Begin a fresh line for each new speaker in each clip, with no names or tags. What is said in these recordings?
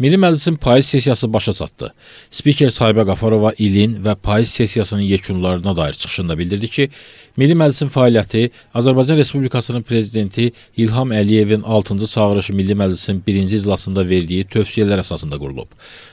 Milli Məclisin payız sessiyası başa çatdı. Spiker Sahibə Qafarova ilin və payız sessiyasının yekunlarına dair çıxışında bildirdi ki, Milli Məclisin fəaliyyəti Azərbaycan Respublikasının prezidenti İlham Əliyevin 6-cı çağırışı Milli Məclisin 1-ci iclasında verdiyi tövsiyələr əsasında qurulub.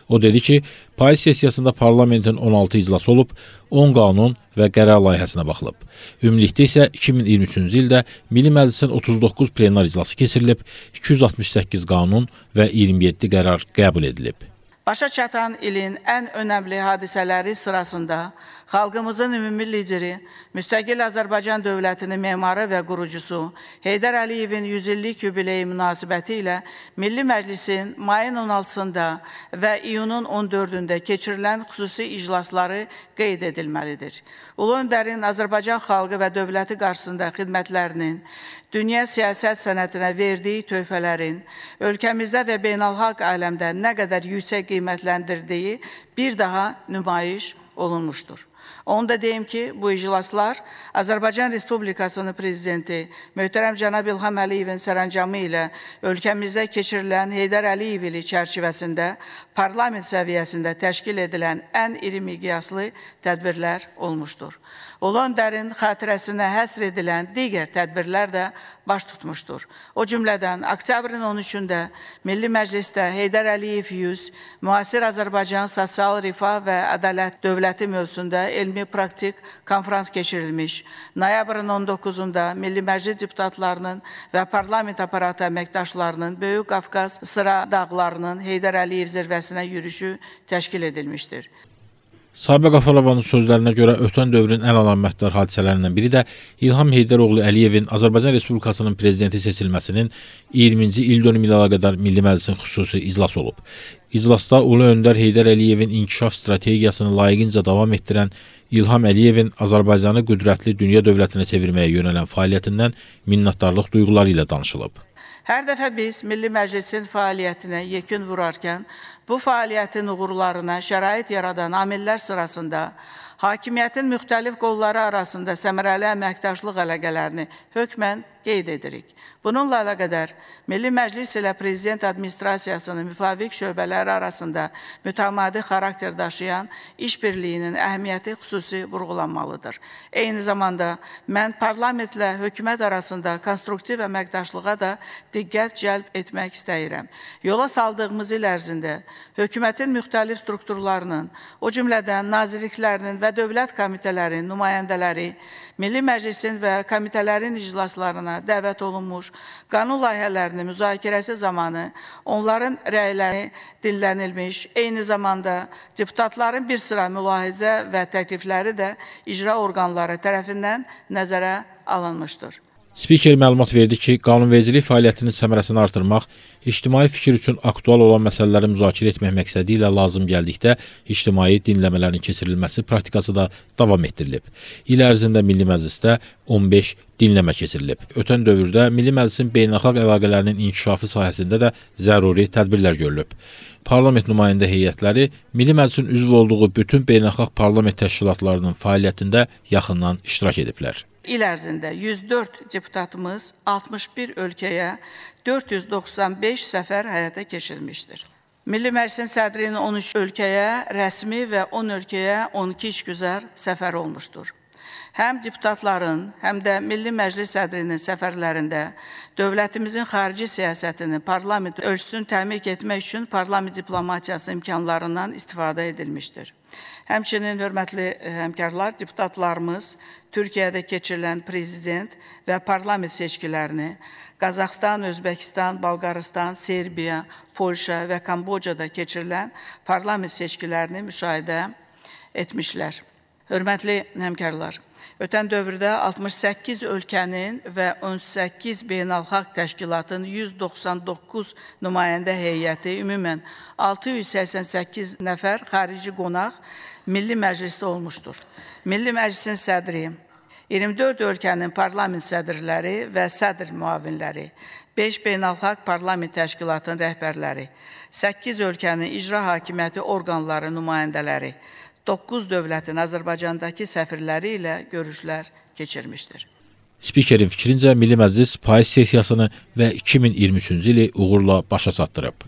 O dedi ki, payız sessiyasında parlamentin 16 iclası olub, 10 qanun və qərar layihəsinə baxılıb. Ümumilikdə isə 2023-cü ildə Milli Məclisin 39 plenar iclası keçirilib, 268 qanun və 27 qərar qəbul edilib.
Başa çatan ilin ən önəmli hadisələri sırasında xalqımızın ümumi lideri, müstəqil Azərbaycan dövlətinin memarı və qurucusu Heydər Əliyevin 100 illik yubileyi münasibəti ilə Milli Məclisin mayın 16-sında və iyunun 14-də keçirilən xüsusi iclasları qeyd edilməlidir. Ulu öndərin Azərbaycan xalqı və dövləti qarşısında xidmətlərinin, dünya siyasət sənətinə verdiyi töhfələrin ölkəmizdə və beynəlxalq aləmdə nə qədər yüksək qiymətləndirdiyi bir daha nümayiş olunmuşdur. Onu da deyim ki, bu iclaslar Azərbaycan Respublikasının Prezidenti Möhtərəm Cənab İlham Əliyevin sərəncamı ilə ölkəmizdə keçirilən Heydər Əliyev ili çərçivəsində parlament səviyyəsində təşkil edilən ən iri miqyaslı tədbirlər olmuşdur. Ulu öndərin xatirəsinə həsr edilən digər tədbirlər də baş tutmuşdur. O cümlədən oktyabrın 13-də Milli Məclisdə Heydər Əliyev 100, müasir Azərbaycan sosial rifah və ədalət dövləti mövzusunda elmi-praktik konfrans keçirilmiş. Noyabrın 19-da Milli Məclis deputatlarının və parlament aparatı əməkdaşlarının Böyük Qafqaz sıra dağlarının Heydər Əliyev zirvəsinə yürüşü təşkil edilmişdir.
Sabiq Afarovanın sözlərinə görə ötən dövrün ən əlamətdar hadisələrindən biri də İlham Heydəroğlu Əliyevin Azərbaycan Respublikasının prezidenti seçilməsinin 20-ci il dönümü ilə əlaqədar Milli Məclisin xüsusi iclası olub. İclasda Ulu Öndər Heydər Əliyevin inkişaf strategiyasını layiqincə davam etdirən İlham Əliyevin Azərbaycanı qüdrətli dünya dövlətinə çevirməyə yönələn fəaliyyətindən minnətdarlıq duyğuları ilə danışılıb.
Hər dəfə biz Milli Məclisin fəaliyyətinə yekun vurarkən bu fəaliyyətin uğurlarına şərait yaradan amillər sırasında hakimiyyətin müxtəlif qolları arasında səmərəli əməkdaşlıq əlaqələrini hökmən qeyd edirik. Bununla əlaqədar Milli Məclis ilə Prezident Administrasiyasının müvafiq şöbələri arasında mütəmadi xarakter daşıyan işbirliyinin əhəmiyyəti xüsusi vurğulanmalıdır. Eyni zamanda mən parlamentlə hökumət arasında konstruktiv əməkdaşlığa da diqqət cəlb etmək istəyirəm. Yola saldığımız il ərzində hökumətin müxtəlif strukturlarının, o cümlədən nazirliklərinin və və dövlət komitələrinin nümayəndələri Milli Məclisin və komitələrin iclaslarına dəvət olunmuş qanun layihələrinin müzakirəsi zamanı onların rəyləri dinlənilmiş, eyni zamanda deputatların bir sıra mülahizə və təklifləri də icra orqanları tərəfindən nəzərə alınmışdır.
Spiker məlumat verdi ki, qanunvericilik fəaliyyətinin səmərəsini artırmaq, ictimai fikir üçün aktual olan məsələləri müzakirə etmək məqsədi ilə lazım gəldikdə ictimai dinləmələrin keçirilməsi praktikası da davam etdirilib. İl ərzində Milli Məclisdə 15 dinləmə keçirilib. Ötən dövrdə Milli Məclisin beynəlxalq əlaqələrinin inkişafı sahəsində də zəruri tədbirlər görülüb. Parlament nümayəndə heyətləri Milli Məclisin üzv olduğu bütün beynəlxalq parlament təşkilatlarının fəaliyyətində yaxından iştirak ediblər
il ərzində 104 deputatımız 61 ölkəyə 495 səfər həyata keçirilmişdir. Milli Məclisin sədrinin 13 ölkəyə rəsmi və 10 ölkəyə 12 işgüzar səfər olmuşdur həm deputatların, həm də Milli Məclis sədrinin səfərlərində dövlətimizin xarici siyasətini parlament ölçüsünü təmin etmək üçün parlament diplomatiyası imkanlarından istifadə edilmişdir. Həmçinin hörmətli e, həmkarlar, deputatlarımız Türkiyədə keçirilən prezident və parlament seçkilərini Qazaxstan, Özbəkistan, Balqaristan, Serbiya, Polşa və Kambocada keçirilən parlament seçkilərini müşahidə etmişlər. Hörmətli həmkarlar, ötən dövrdə 68 ölkənin və 18 beynəlxalq təşkilatın 199 nümayəndə heyəti ümumən 688 nəfər xarici qonaq Milli Məclisdə olmuşdur. Milli Məclisin sədri, 24 ölkənin parlament sədrləri və sədr müavinləri, 5 beynəlxalq parlament təşkilatının rəhbərləri, 8 ölkənin icra hakimiyyəti orqanları nümayəndələri, 9 dövlətin Azərbaycandakı səfirləri ilə görüşlər keçirmişdir.
Spikerin fikrincə Milli Məclis payız sessiyasını və 2023-cü ili uğurla başa çatdırıb.